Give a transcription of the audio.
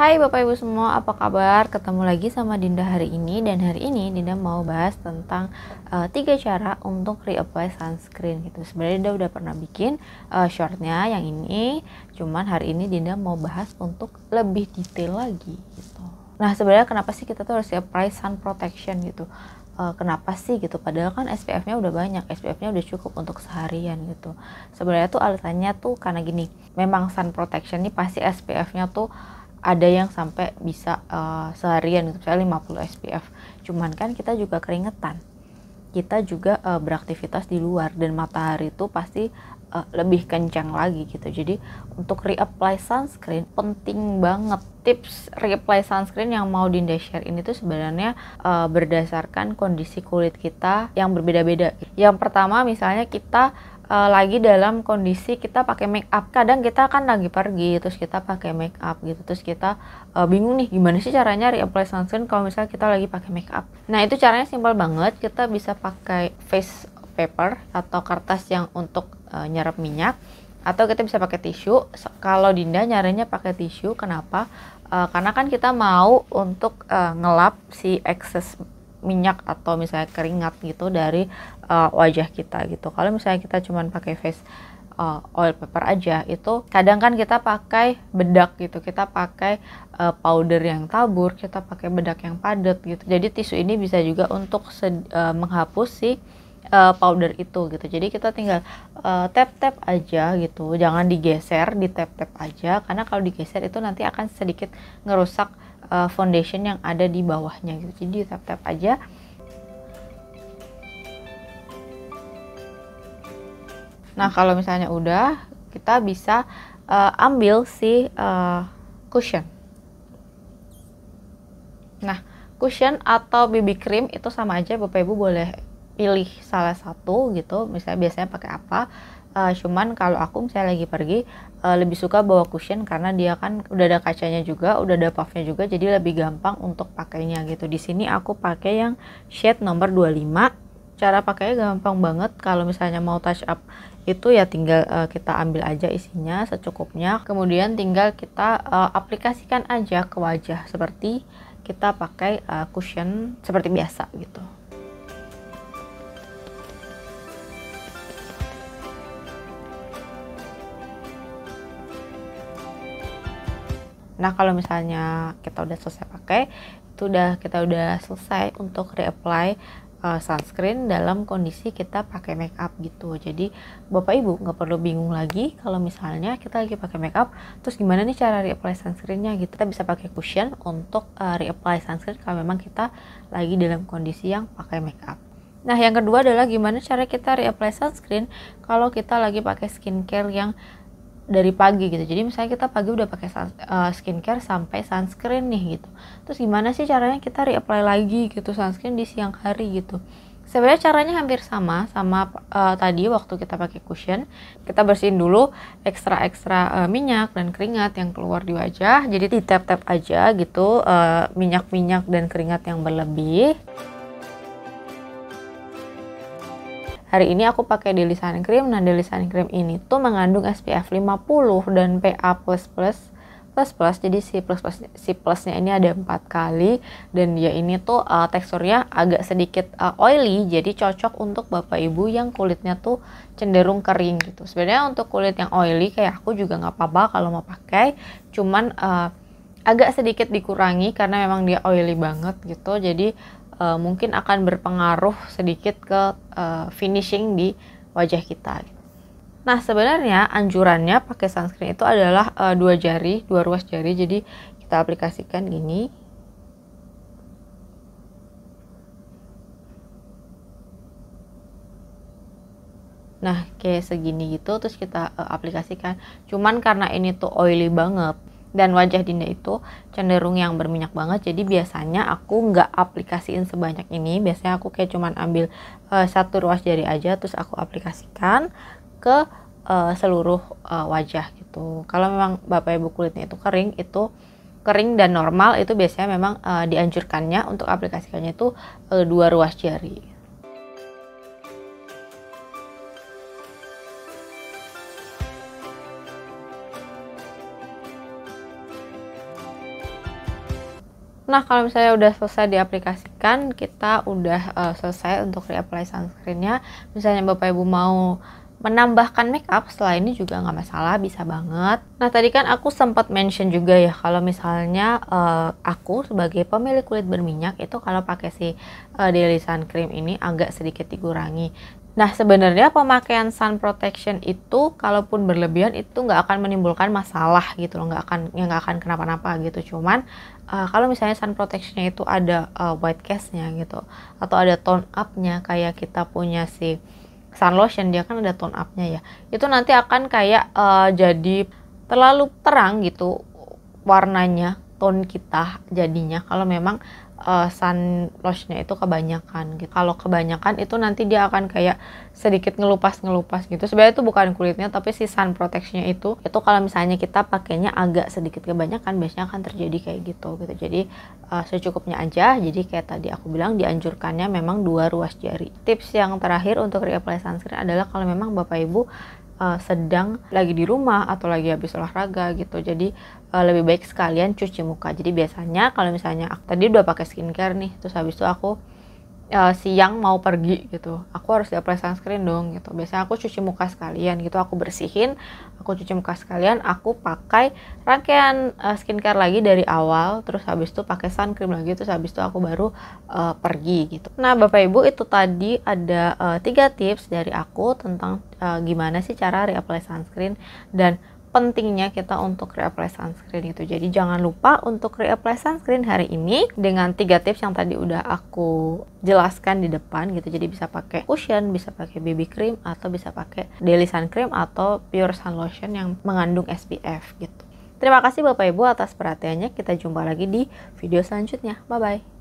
Hai Bapak Ibu semua, apa kabar? Ketemu lagi sama Dinda hari ini dan hari ini Dinda mau bahas tentang uh, tiga cara untuk reapply sunscreen gitu. Sebenarnya Dinda udah pernah bikin uh, shortnya yang ini, cuman hari ini Dinda mau bahas untuk lebih detail lagi gitu. Nah sebenarnya kenapa sih kita tuh harus reapply sun protection gitu? Eh, kenapa sih gitu padahal kan SPF-nya udah banyak SPF-nya udah cukup untuk seharian gitu sebenarnya tuh alasannya tuh karena gini memang sun protection ini pasti SPF-nya tuh ada yang sampai bisa uh, seharian gitu misalnya 50 SPF cuman kan kita juga keringetan kita juga uh, beraktivitas di luar dan matahari itu pasti uh, lebih kencang lagi gitu jadi untuk reapply sunscreen penting banget tips reapply sunscreen yang mau Dinda share ini tuh sebenarnya uh, berdasarkan kondisi kulit kita yang berbeda-beda yang pertama misalnya kita uh, lagi dalam kondisi kita pakai make up kadang kita kan lagi pergi terus kita pakai make up gitu terus kita uh, bingung nih gimana sih caranya reapply sunscreen kalau misalnya kita lagi pakai make up nah itu caranya simpel banget kita bisa pakai face paper atau kertas yang untuk uh, nyerap minyak atau kita bisa pakai tisu kalau Dinda nyarinya pakai tisu kenapa uh, karena kan kita mau untuk uh, ngelap si excess minyak atau misalnya keringat gitu dari uh, wajah kita gitu kalau misalnya kita cuman pakai face uh, oil paper aja itu kadang kan kita pakai bedak gitu kita pakai uh, powder yang tabur kita pakai bedak yang padat gitu jadi tisu ini bisa juga untuk uh, menghapus si uh, powder itu gitu jadi kita tinggal uh, tap tap aja gitu jangan digeser di tap tap aja karena kalau digeser itu nanti akan sedikit ngerusak uh, foundation yang ada di bawahnya gitu jadi tap tap aja nah kalau misalnya udah kita bisa uh, ambil si uh, cushion nah cushion atau BB cream itu sama aja bapak ibu boleh pilih salah satu gitu misalnya biasanya pakai apa uh, cuman kalau aku misalnya lagi pergi uh, lebih suka bawa cushion karena dia kan udah ada kacanya juga udah ada puffnya juga jadi lebih gampang untuk pakainya gitu di sini aku pakai yang shade nomor 25 cara pakainya gampang banget kalau misalnya mau touch up itu ya tinggal uh, kita ambil aja isinya secukupnya kemudian tinggal kita uh, aplikasikan aja ke wajah seperti kita pakai uh, cushion seperti biasa gitu Nah kalau misalnya kita udah selesai pakai, itu udah kita udah selesai untuk reapply uh, sunscreen dalam kondisi kita pakai makeup gitu. Jadi bapak ibu nggak perlu bingung lagi kalau misalnya kita lagi pakai makeup, terus gimana nih cara reapply sunscreennya gitu? Kita bisa pakai cushion untuk uh, reapply sunscreen kalau memang kita lagi dalam kondisi yang pakai makeup. Nah yang kedua adalah gimana cara kita reapply sunscreen kalau kita lagi pakai skincare yang dari pagi gitu. Jadi misalnya kita pagi udah pakai sun, uh, eh, skincare sampai sunscreen nih gitu. Terus gimana sih caranya kita reapply lagi gitu sunscreen di siang hari gitu? Sebenarnya caranya hampir sama sama uh, tadi waktu kita pakai cushion. Kita bersihin dulu ekstra-ekstra uh, eh, minyak dan keringat yang keluar di wajah. Jadi tetep tap aja gitu uh, minyak -minyak dan keringat yang berlebih. Hari ini aku pakai daily sun cream. Nah, daily sun cream ini tuh mengandung SPF 50 dan PA++ plus plus jadi si plus plus si plusnya ini ada empat kali dan dia ini tuh uh, teksturnya agak sedikit uh, oily jadi cocok untuk bapak ibu yang kulitnya tuh cenderung kering gitu sebenarnya untuk kulit yang oily kayak aku juga nggak apa-apa kalau mau pakai cuman uh, agak sedikit dikurangi karena memang dia oily banget gitu jadi uh, mungkin akan berpengaruh sedikit ke uh, finishing di wajah kita. Nah sebenarnya anjurannya pakai sunscreen itu adalah uh, dua jari, dua ruas jari. Jadi kita aplikasikan gini. Nah kayak segini gitu terus kita uh, aplikasikan. Cuman karena ini tuh oily banget, dan wajah Dinda itu cenderung yang berminyak banget jadi biasanya aku nggak aplikasiin sebanyak ini biasanya aku kayak cuman ambil uh, satu ruas jari aja terus aku aplikasikan ke uh, seluruh uh, wajah gitu kalau memang bapak ibu kulitnya itu kering itu kering dan normal itu biasanya memang uh, dianjurkannya untuk aplikasikannya itu uh, dua ruas jari Nah, kalau misalnya udah selesai diaplikasikan, kita udah uh, selesai untuk reapply sunscreennya. Misalnya Bapak Ibu mau menambahkan makeup up setelah ini juga nggak masalah, bisa banget. Nah, tadi kan aku sempat mention juga ya kalau misalnya uh, aku sebagai pemilik kulit berminyak itu kalau pakai si uh, daily sun cream ini agak sedikit dikurangi. Nah, sebenarnya pemakaian sun protection itu kalaupun berlebihan itu nggak akan menimbulkan masalah gitu loh, nggak akan ya nggak akan kenapa-napa gitu. Cuman uh, kalau misalnya sun protectionnya itu ada uh, white cast-nya gitu atau ada tone up-nya kayak kita punya si sun lotion dia kan ada tone up-nya ya. Itu nanti akan kayak uh, jadi terlalu terang gitu warnanya tone kita jadinya kalau memang uh, sun lotionnya itu kebanyakan gitu. Kalau kebanyakan itu nanti dia akan kayak sedikit ngelupas-ngelupas gitu. Sebenarnya itu bukan kulitnya tapi si sun protectionnya itu itu kalau misalnya kita pakainya agak sedikit kebanyakan biasanya akan terjadi kayak gitu gitu. Jadi uh, secukupnya aja. Jadi kayak tadi aku bilang dianjurkannya memang dua ruas jari. Tips yang terakhir untuk reapply sunscreen adalah kalau memang Bapak Ibu uh, sedang lagi di rumah atau lagi habis olahraga gitu. Jadi uh, lebih baik sekalian cuci muka. Jadi biasanya kalau misalnya aku tadi udah pakai skincare nih, terus habis itu aku uh, siang mau pergi gitu aku harus apply sunscreen dong gitu biasanya aku cuci muka sekalian gitu aku bersihin aku cuci muka sekalian aku pakai rangkaian uh, skincare lagi dari awal terus habis itu pakai sunscreen lagi terus habis itu aku baru uh, pergi gitu nah bapak ibu itu tadi ada uh, tiga tips dari aku tentang uh, gimana sih cara reapply sunscreen dan pentingnya kita untuk reapply sunscreen itu. Jadi jangan lupa untuk reapply sunscreen hari ini dengan tiga tips yang tadi udah aku jelaskan di depan gitu. Jadi bisa pakai cushion, bisa pakai BB cream atau bisa pakai daily sun cream atau pure sun lotion yang mengandung SPF gitu. Terima kasih Bapak Ibu atas perhatiannya. Kita jumpa lagi di video selanjutnya. Bye bye.